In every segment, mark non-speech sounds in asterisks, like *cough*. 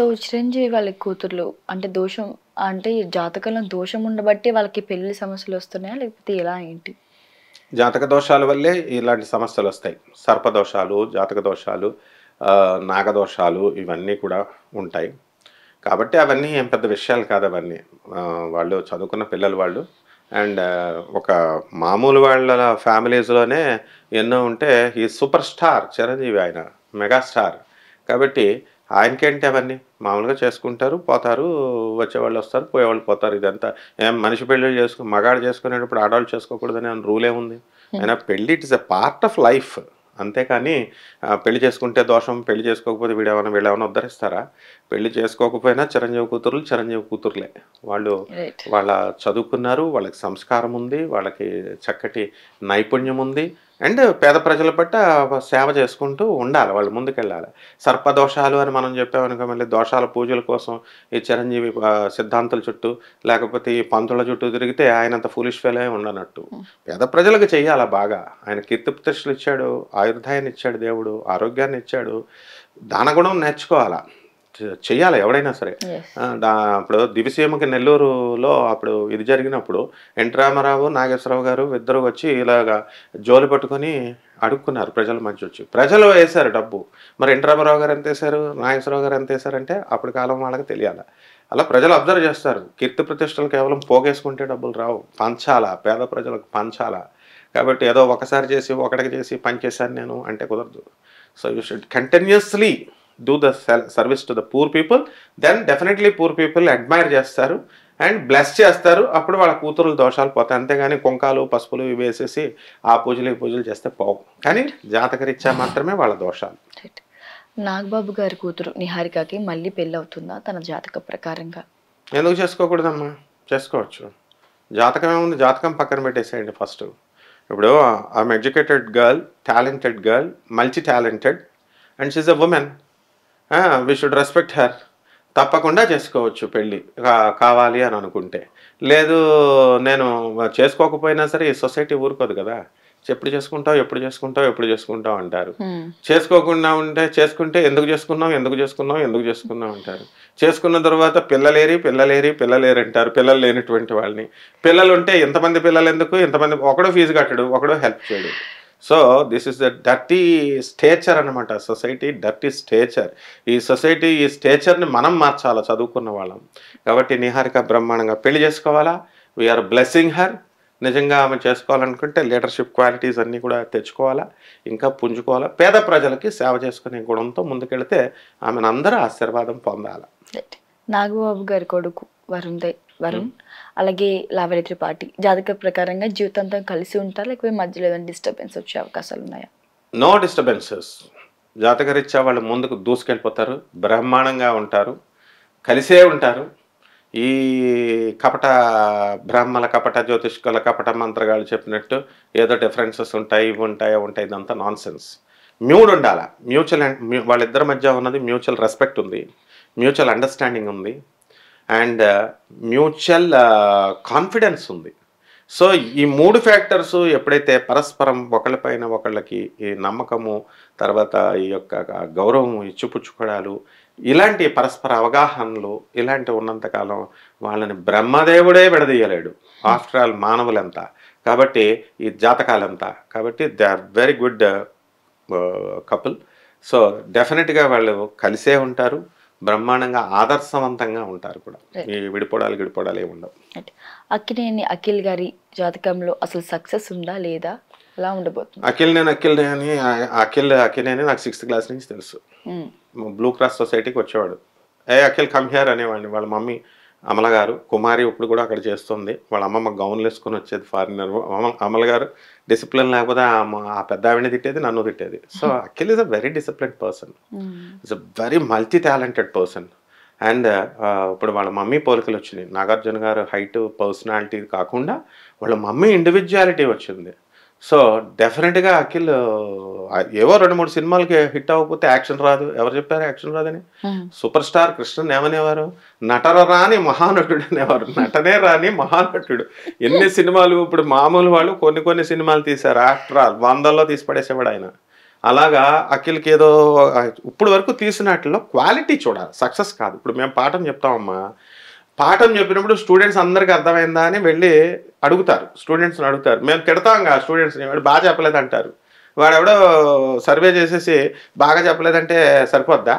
So Chiranjeevi వాళ్ళ కూతుర్లు అంటే దోషం అంటే జాతకంలో దోషం ఉండబట్టి వాళ్ళకి పెళ్లి సమస్యలు వస్తున్నాయా లేకపోతే ఎలా ఏంటి జాతక దోషాల వల్లే ఇలాంటి సమస్యలు వస్తాయి సర్పదోషాలు జాతక దోషాలు నాగదోషాలు ఇవన్నీ కూడా ఉంటాయి కాబట్టి అవన్నీ ఏం పెద్ద విషయాలు కాదు అవన్నీ వాళ్ళు చదువుకున్న పిల్లలు వాళ్ళు అండ్ ఒక మామూలు వాళ్ళ ఫ్యామిలీస్లోనే ఎన్నో ఉంటే ఈ సూపర్ స్టార్ చిరంజీవి ఆయన మెగాస్టార్ కాబట్టి ఆయనకేంటి అవన్నీ మామూలుగా చేసుకుంటారు పోతారు వచ్చేవాళ్ళు వస్తారు పోయేవాళ్ళు పోతారు ఇదంతా ఏం మనిషి పెళ్ళి చేసుకుని మగాడు చేసుకునేటప్పుడు ఆడవాళ్ళు చేసుకోకూడదని అని రూల్ ఏముంది అయినా పెళ్ళి it is a part of life అంతేకాని పెళ్లి చేసుకుంటే దోషం పెళ్లి చేసుకోకపోతే వీడు ఏమైనా వీళ్ళు ఏమైనా ఉద్ధరిస్తారా పెళ్లి చేసుకోకపోయినా చిరంజీవి కూతురులు చిరంజీవి కూతురులే వాళ్ళు వాళ్ళ చదువుకున్నారు వాళ్ళకి సంస్కారం ఉంది వాళ్ళకి చక్కటి నైపుణ్యం ఉంది అండ్ పేద ప్రజల పట్ల సేవ చేసుకుంటూ ఉండాలి వాళ్ళు ముందుకెళ్ళాలి సర్పదోషాలు అని మనం చెప్పామనుకో మళ్ళీ దోషాల పూజల కోసం ఈ చిరంజీవి సిద్ధాంతుల చుట్టూ లేకపోతే ఈ పంతుల చుట్టూ తిరిగితే ఆయనంత ఫులిష్ ఫెయిల్ ఉండనట్టు పేద ప్రజలకు చెయ్యాలా బాగా ఆయన కీర్తి ప్రతిష్టలు ఇచ్చాడు ఆయుర్దాయాన్ని ఇచ్చాడు దేవుడు ఆరోగ్యాన్ని ఇచ్చాడు దానగుణం నేర్చుకోవాలా చెయ్యాలి ఎవడైనా సరే అప్పుడు దివిసీమకి నెల్లూరులో అప్పుడు ఇది జరిగినప్పుడు ఎన్ రామారావు నాగేశ్వరరావు గారు ఇద్దరు వచ్చి ఇలాగా జోలు పట్టుకొని అడుక్కున్నారు ప్రజల మంచి వచ్చి ప్రజలు వేశారు డబ్బు మరి ఎన్ రామారావు గారు ఎంత వేశారు నాగేశ్వరరావు గారు ఎంత వేశారంటే అప్పుడు కాలం వాళ్ళకి తెలియాలి అలా ప్రజలు అబ్జర్వ్ చేస్తారు కీర్తి ప్రతిష్టలు కేవలం పోగేసుకుంటే డబ్బులు రావు పంచాల పేద ప్రజలకు పంచాల కాబట్టి ఏదో ఒకసారి చేసి ఒకటికి చేసి పని చేశాను నేను అంటే కుదరదు so you should continuously do the service to the poor people then definitely poor people admire చేస్తారు అండ్ బ్లెస్ చేస్తారు అప్పుడు వాళ్ళ కూతురు దోషాలు పోతాయి అంతేగాని కుంకాలు పసుపులు ఇవి వేసేసి ఆ పూజలు ఈ పూజలు చేస్తే పోవు కానీ జాతకరీత్యా మాత్రమే వాళ్ళ దోషాలు నాగబాబు గారి కూతురు నిహారికకి మళ్ళీ పెళ్ళి అవుతుందా తన జాతక ప్రకారంగా ఎందుకు చేసుకోకూడదమ్మా చేసుకోవచ్చు జాతకం ఏముంది జాతకం పక్కన పెట్టేసేయండి ఫస్ట్ ఇప్పుడు I'm educated girl talented girl multi talented and she's a woman we should respect her తప్పకుండా చేసుకోవచ్చు పెళ్ళి కావాలి అని అనుకుంటే లేదు నేను చేసుకోకపోయినా సరే ఈ సొసైటీ ఊరుకోదు కదా ఎప్పుడు చేసుకుంటావు ఎప్పుడు చేసుకుంటావు ఎప్పుడు చేసుకుంటావు అంటారు hmm. చేసుకోకుండా ఉంటే చేసుకుంటే ఎందుకు చేసుకున్నావు ఎందుకు చేసుకున్నావు ఎందుకు చేసుకున్నాం అంటారు చేసుకున్న తర్వాత పిల్లలేరి పిల్లలేరి పిల్లలేరు అంటారు పిల్లలు లేనటువంటి వాళ్ళని పిల్లలు ఉంటే ఎంతమంది పిల్లలు ఎందుకు ఎంతమంది ఒకడో ఫీజు కట్టడు ఒకడో హెల్ప్ చేయడు so this is the dirty stature అనమాట సొసైటీ డర్టీ స్టేచర్ ఈ సొసైటీ ఈ స్టేచర్ని మనం మార్చాలా చదువుకున్న వాళ్ళం కాబట్టి నిహారిక బ్రహ్మాండంగా పెళ్లి చేసుకోవాలా వీఆర్ బ్లెస్సింగ్ హర్ నిజంగా ఆమె చేసుకోవాలనుకుంటే లీడర్షిప్ క్వాలిటీస్ అన్నీ కూడా తెచ్చుకోవాలా ఇంకా పుంజుకోవాలా పేద ప్రజలకి సేవ చేసుకునే గుణంతో ముందుకెళ్తే ఆమెను అందరూ ఆశీర్వాదం పొందాలి నాగబాబు గారి కొడుకు వరుణ్ దే వరుణ్ అలాగే లావణ్య త్రిపాఠి జాతక ప్రకారంగా జీవితాంతం కలిసి ఉంటారు లేకపోతే మధ్యలో ఏదైనా డిస్టర్బెన్స్ వచ్చే అవకాశాలు ఉన్నాయా నో డిస్టర్బెన్సెస్ జాతకరీత్యా వాళ్ళు ముందుకు దూసుకెళ్ళిపోతారు బ్రహ్మాండంగా ఉంటారు కలిసే ఉంటారు ఈ కపట బ్రాహ్మల కపట జ్యోతిష్కుల కపట మంత్రగాళ్ళు చెప్పినట్టు ఏదో డిఫరెన్సెస్ ఉంటాయి ఇవి ఉంటాయి ఉంటాయి ఇదంతా నాన్ సెన్స్ మ్యూడ్ ఉండాల మ్యూచువల్ వాళ్ళిద్దరి మధ్య ఉన్నది మ్యూచువల్ రెస్పెక్ట్ ఉంది మ్యూచువల్ అండర్స్టాండింగ్ ఉంది and uh, mutual uh, confidence ఉంది సో ఈ మూడు ఫ్యాక్టర్స్ ఎప్పుడైతే పరస్పరం ఒకళ్ళపైన ఒకళ్ళకి ఈ నమ్మకము తర్వాత ఈ యొక్క గౌరవం ఇచ్చిపుచ్చుకోవడాలు ఇలాంటి పరస్పర అవగాహనలు ఇలాంటి ఉన్నంతకాలం వాళ్ళని బ్రహ్మదేవుడే విడదీయలేడు ఆఫ్టర్ ఆల్ మానవులంత కాబట్టి ఈ జాతకాలంతా కాబట్టి they are very good couple uh, so డెఫినెట్గా వాళ్ళు కలిసే ఉంటారు బ్రహ్మాండంగా ఆదర్శవంతంగా ఉంటారు కూడా విడిపోడాలు విడిపోవడాలు ఏమి ఉండవు అక్కినేని అఖిల్ గారి జాతకంలో అసలు సక్సెస్ ఉందా లేదా అలా ఉండబోతుంది అఖిల్ నేను అఖిల్ అని అఖిల్ అఖిలేని నాకు సిక్స్త్ క్లాస్ నుంచి తెలుసు బ్లూ క్రాస్ సొసైటీకి వచ్చేవాడు ఏ అఖిల్ కమ్ అనేవాడిని వాళ్ళ మమ్మీ అమలగారు కుమారి ఇప్పుడు కూడా అక్కడ చేస్తుంది వాళ్ళ అమ్మమ్మ గౌన్లు వేసుకొని వచ్చేది ఫారినర్ అమల గారు డిసిప్లిన్ లేకపోతే ఆ పెద్ద ఆవిడ తిట్టేది నన్ను తిట్టేది so Akhil is a very discipline person is a very multi talented person and ఇప్పుడు వాళ్ళ మమ్మీ పోలికలు వచ్చినాయి నాగార్జున గారు హైట్ పర్సనాలిటీ కాకుండా వాళ్ళ మమ్మీ ఇండివిజువాలిటీ వచ్చింది సో డెఫినెట్గా అఖిల్ ఏవో రెండు మూడు సినిమాలకి హిట్ అవ్వకపోతే యాక్షన్ రాదు ఎవరు చెప్పారు యాక్షన్ రాదని hmm. సూపర్ స్టార్ కృష్ణన్ ఏమనేవారు నటన రాని మహానటుడు అనేవారు నటనే రాని మహానటుడు ఎన్ని సినిమాలు ఇప్పుడు మామూలు వాళ్ళు కొన్ని కొన్ని సినిమాలు తీశారు యాక్టర్ వందల్లో తీసి పడేసేవాడు ఆయన అలాగా అఖిల్కి ఏదో ఇప్పుడు వరకు తీసినట్లో క్వాలిటీ చూడాలి సక్సెస్ కాదు ఇప్పుడు మేము పాఠం చెప్తామమ్మా పాఠం చెప్పినప్పుడు స్టూడెంట్స్ అందరికీ అర్థమైందా అని వెళ్ళి అడుగుతారు స్టూడెంట్స్ని అడుగుతారు మేము తిడతాం కదా స్టూడెంట్స్ని వాడు బాగా చెప్పలేదు అంటారు వాడెవడో సర్వే చేసేసి బాగా చెప్పలేదంటే సరిపోద్దా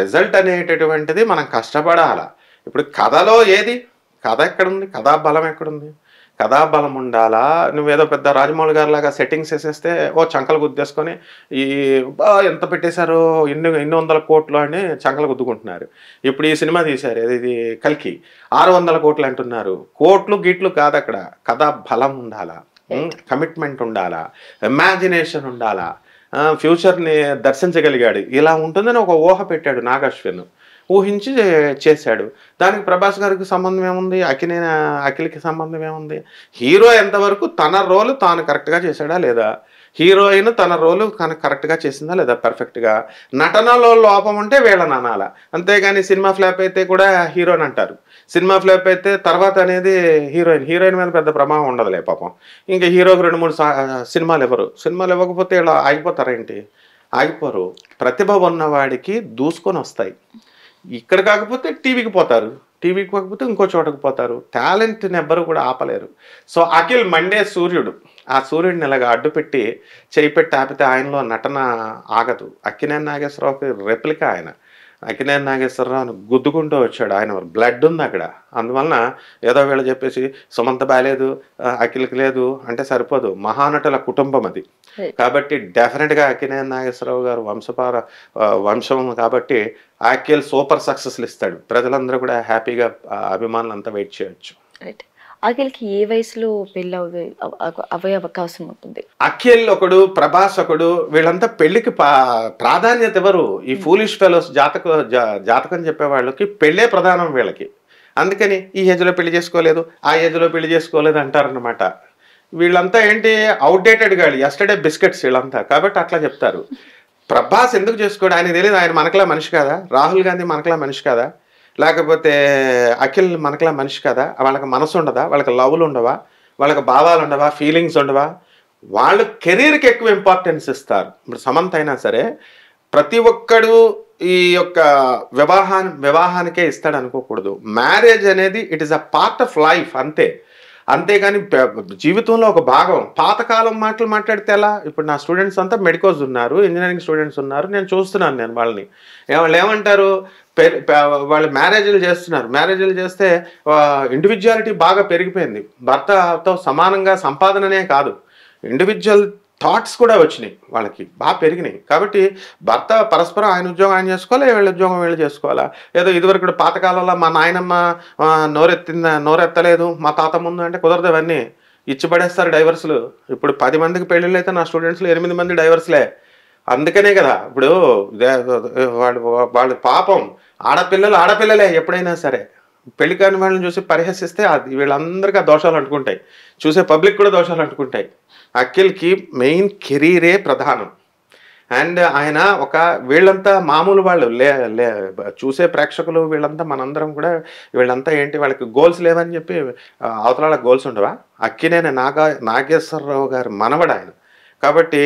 రిజల్ట్ అనేటటువంటిది మనం కష్టపడాల ఇప్పుడు కథలో ఏది కథ ఎక్కడుంది కథా బలం ఎక్కడుంది కథాబలం ఉండాలా నువ్వేదో పెద్ద రాజమౌళి గారి లాగా సెట్టింగ్స్ వేసేస్తే ఓ చంకలు గుద్దేసుకొని ఈ ఎంత పెట్టేశారు ఎన్ని ఎన్ని వందల కోట్లు అని చంకలు గుద్దుకుంటున్నారు ఇప్పుడు ఈ సినిమా తీశారు ఇది కల్కి ఆరు వందల కోట్లు అంటున్నారు కోట్లు గిట్లు కాదు అక్కడ కథా బలం ఉండాలా కమిట్మెంట్ ఉండాలా ఇమాజినేషన్ ఉండాలా ఫ్యూచర్ని దర్శించగలిగాడు ఇలా ఉంటుందని ఒక ఊహ పెట్టాడు నాగశ్విన్ ఊహించి చేశాడు దానికి ప్రభాస్ గారికి సంబంధం ఏముంది అఖిలే అఖిల్కి సంబంధం ఏముంది హీరో ఎంతవరకు తన రోల్ తాను కరెక్ట్గా చేశాడా లేదా హీరోయిన్ తన రోలు కరెక్ట్గా చేసిందా లేదా పర్ఫెక్ట్గా నటనలో లోపం ఉంటే వీళ్ళని అనాల అంతేగాని సినిమా ఫ్లాప్ అయితే కూడా హీరోయిన్ అంటారు సినిమా ఫ్లాప్ అయితే తర్వాత అనేది హీరోయిన్ హీరోయిన్ మీద పెద్ద ప్రభావం ఉండదులే పాపం ఇంకా హీరోకి రెండు మూడు సినిమాలు ఇవ్వరు సినిమాలు ఇవ్వకపోతే ఇలా ఆగిపోతారేంటి ఆగిపోరు ప్రతిభ ఉన్నవాడికి దూసుకొని వస్తాయి ఇక్కడ కాకపోతే టీవీకి పోతారు టీవీకి పోకపోతే ఇంకో చోటకు పోతారు టాలెంట్ని ఎవ్వరూ కూడా ఆపలేరు సో అఖిల్ మండే సూర్యుడు ఆ సూర్యుడిని ఇలాగ అడ్డుపెట్టి చేయి పెట్టి ఆపితే ఆయనలో నటన ఆగదు అక్కినే నాగేశ్వరరావుకి రెప్లిక ఆయన అక్కినేని అని గుద్దుకుంటూ వచ్చాడు ఆయన బ్లడ్ ఉంది అక్కడ అందువలన ఏదో వీళ్ళు చెప్పేసి సుమంత బాలేదు అఖిల్కి లేదు అంటే సరిపోదు మహానటుల కుటుంబం అది కాబట్టి డెఫినెట్గా అక్కినేని నాగేశ్వరరావు గారు వంశపార వంశం కాబట్టి అఖిల్ సూపర్ సక్సెస్లు ఇస్తాడు ప్రజలందరూ కూడా హ్యాపీగా అభిమానులు వెయిట్ చేయొచ్చు రైట్ అఖిల్కి ఏ వయసులో పెళ్ళి అవే అవే అవకాశం ఉంటుంది అఖిల్ ఒకడు ప్రభాస్ ఒకడు వీళ్ళంతా పెళ్లికి ప్రాధాన్యత ఎవరు ఈ ఫూలిష్ ఫెలోస్ జాతక జాతకం చెప్పే వాళ్ళకి పెళ్ళే ప్రధానం వీళ్ళకి అందుకని ఈ ఏజ్లో పెళ్లి చేసుకోలేదు ఆ ఏజ్లో పెళ్లి చేసుకోలేదు అంటారనమాట వీళ్ళంతా ఏంటి అవుట్డేటెడ్ కాదు ఎస్టర్డే బిస్కెట్స్ వీళ్ళంతా కాబట్టి అట్లా చెప్తారు *laughs* ప్రభాస్ ఎందుకు చేసుకోడు ఆయన తెలియదు ఆయన మనకలా మనిషి కాదా రాహుల్ గాంధీ మనకలా మనిషి కాదా లేకపోతే అఖిల్ మనకలా మనిషి కదా వాళ్ళకి మనసు ఉండదా వాళ్ళకి లవ్లు ఉండవా వాళ్ళకి భావాలు ఉండవా ఫీలింగ్స్ ఉండవా వాళ్ళు కెరీర్కి ఎక్కువ ఇంపార్టెన్స్ ఇస్తారు ఇప్పుడు సమంత అయినా సరే ప్రతి ఒక్కడు ఈ యొక్క వివాహా వివాహానికే ఇస్తాడు అనుకోకూడదు మ్యారేజ్ అనేది it is a part of life అంతే అంతేగాని జీవితంలో ఒక భాగం పాతకాలం మాటలు మాట్లాడితే ఎలా ఇప్పుడు నా స్టూడెంట్స్ అంతా మెడికోస్ ఉన్నారు ఇంజనీరింగ్ స్టూడెంట్స్ ఉన్నారు నేను చూస్తున్నాను నేను వాళ్ళని వాళ్ళు ఏమంటారు వాళ్ళు మ్యారేజ్లు చేస్తున్నారు మ్యారేజ్లు చేస్తే ఇండివిజువాలిటీ బాగా పెరిగిపోయింది భర్తతో సమానంగా సంపాదననే కాదు ఇండివిజువల్ థాట్స్ కూడా వచ్చినాయి వాళ్ళకి బాగా పెరిగినాయి కాబట్టి భర్త పరస్పరం ఆయన ఉద్యోగం ఆయన చేసుకోవాలా వీళ్ళ ఉద్యోగం వీళ్ళు చేసుకోవాలా ఏదో ఇదివరకు పాతకాలంలో మా నాయనమ్మ నోరెత్తిందా నోరెత్తలేదు మా తాత ముందు అంటే కుదరదు అవన్నీ ఇచ్చి పడేస్తారు డైవర్స్లు ఇప్పుడు పది మందికి పెళ్ళిళ్ళు అయితే నా స్టూడెంట్స్లో ఎనిమిది మంది డైవర్స్లే అందుకనే కదా ఇప్పుడు వాళ్ళు వాళ్ళు పాపం ఆడపిల్లలు ఆడపిల్లలే ఎప్పుడైనా సరే పెళ్లి కాని వాళ్ళని చూసి పరిహసిస్తే అది వీళ్ళందరికీ ఆ దోషాలు అంటుకుంటాయి చూసే పబ్లిక్ కూడా దోషాలు అంటుకుంటాయి అఖిల్కి మెయిన్ కెరీరే ప్రధానం అండ్ ఆయన ఒక వీళ్ళంతా మామూలు వాళ్ళు లే లే చూసే ప్రేక్షకులు వీళ్ళంతా మనందరం కూడా వీళ్ళంతా ఏంటి వాళ్ళకి గోల్స్ లేవని చెప్పి అవతల గోల్స్ ఉండవా అక్కినేని నాగా నాగేశ్వరరావు గారి మనవడు ఆయన కాబట్టి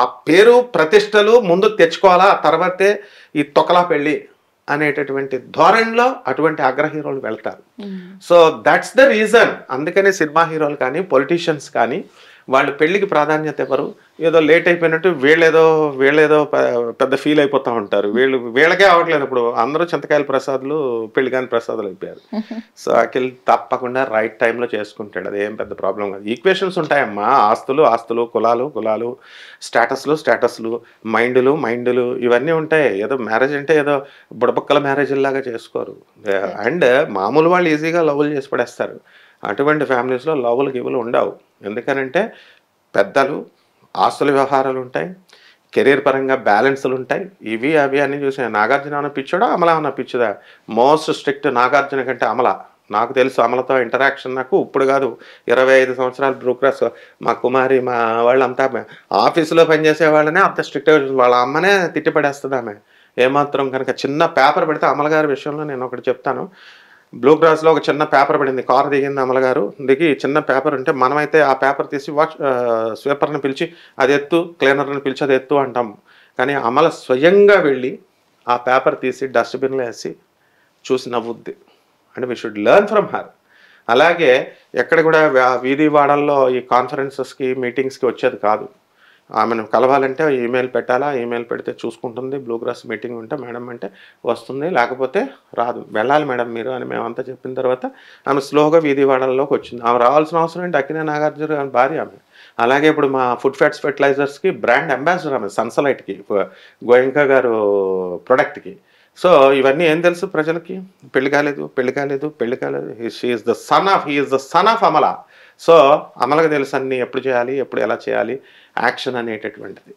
ఆ పేరు ప్రతిష్టలు ముందు తెచ్చుకోవాలా తర్వాతే ఈ తొకలా పెళ్ళి అనేటటువంటి ధోరణిలో అటువంటి అగ్ర హీరోలు వెళ్తారు సో దట్స్ ద రీజన్ అందుకనే సినిమా హీరోలు కానీ పొలిటీషియన్స్ కానీ వాళ్ళు పెళ్లికి ప్రాధాన్యత ఇవ్వరు ఏదో లేట్ అయిపోయినట్టు వీళ్ళేదో వీళ్ళేదో పెద్ద ఫీల్ అయిపోతూ ఉంటారు వీళ్ళు వీళ్ళకే అవ్వట్లేదు ఇప్పుడు అందరూ చింతకాయల ప్రసాదులు పెళ్లి ప్రసాదులు అయిపోయారు *laughs* సో అఖిల్ తప్పకుండా రైట్ టైంలో చేసుకుంటాడు అది ఏం పెద్ద ప్రాబ్లం కాదు ఈక్వేషన్స్ ఉంటాయమ్మా ఆస్తులు ఆస్తులు కులాలు కులాలు స్టేటస్లు స్టేటస్లు మైండ్లు మైండ్లు ఇవన్నీ ఉంటాయి ఏదో మ్యారేజ్ అంటే ఏదో బుడబుక్కల మ్యారేజ్ లాగా చేసుకోరు అండ్ మామూలు వాళ్ళు ఈజీగా లవ్లు చేసి పడేస్తారు అటువంటి ఫ్యామిలీస్లో లవ్లు గివ్వులు ఉండవు ఎందుకనంటే పెద్దలు ఆస్తుల వ్యవహారాలు ఉంటాయి కెరీర్ పరంగా బ్యాలెన్స్లు ఉంటాయి ఇవి అవి అన్నీ చూసిన నాగార్జున అన్న అమల అనిపించదా పిచ్చుదా మోస్ట్ స్ట్రిక్ట్ నాగార్జున కంటే అమల నాకు తెలుసు అమలతో ఇంటరాక్షన్ నాకు ఇప్పుడు కాదు ఇరవై ఐదు సంవత్సరాలు బ్రూక్రాస్ మా కుమారి మా వాళ్ళంతా ఆఫీసులో పనిచేసే వాళ్ళనే అంత స్ట్రిక్ట్ వాళ్ళ అమ్మనే తిట్టిపడేస్తుంది ఆమె ఏమాత్రం కనుక చిన్న పేపర్ పెడితే అమలగారి విషయంలో నేను ఒకటి చెప్తాను బ్లూ గ్రాస్లో ఒక చిన్న పేపర్ పడింది కారు దిగింది అమలగారు దిగి చిన్న పేపర్ ఉంటే మనమైతే ఆ పేపర్ తీసి వాష్ స్వీపర్ని పిలిచి అది ఎత్తు క్లీనర్ని పిలిచి అది ఎత్తు అంటాం కానీ అమల స్వయంగా వెళ్ళి ఆ పేపర్ తీసి డస్ట్బిన్లో వేసి చూసి నవ్వుద్ది and we should learn from her అలాగే ఎక్కడ కూడా వీధి వాడల్లో ఈ కాన్ఫరెన్సెస్కి మీటింగ్స్కి వచ్చేది కాదు ఆమెను కలవాలంటే ఈమెయిల్ పెట్టాలా ఈమెయిల్ పెడితే చూసుకుంటుంది బ్లూగ్రాస్ మీటింగ్ ఉంటే మేడం అంటే వస్తుంది లేకపోతే రాదు వెళ్ళాలి మేడం మీరు అని మేమంతా చెప్పిన తర్వాత ఆమె స్లోగా వీధి వాడల్లోకి వచ్చింది ఆమె రావాల్సిన అవసరం ఏంటి అక్కినే నాగార్జున గారి భార్య ఆమె అలాగే ఇప్పుడు మా ఫుడ్ ఫ్యాట్స్ ఫెర్టిలైజర్స్కి బ్రాండ్ అంబాసిడర్ ఆమె సన్సలైట్కి గోయంక గారు ప్రొడక్ట్కి సో ఇవన్నీ ఏం తెలుసు ప్రజలకి పెళ్లి కాలేదు పెళ్లి కాలేదు పెళ్లి కాలేదు she is the son of he is the son of Amala so అమలకు తెలుసు అన్నీ ఎప్పుడు చేయాలి ఎప్పుడు ఎలా చేయాలి యాక్షన్ అనేటటువంటిది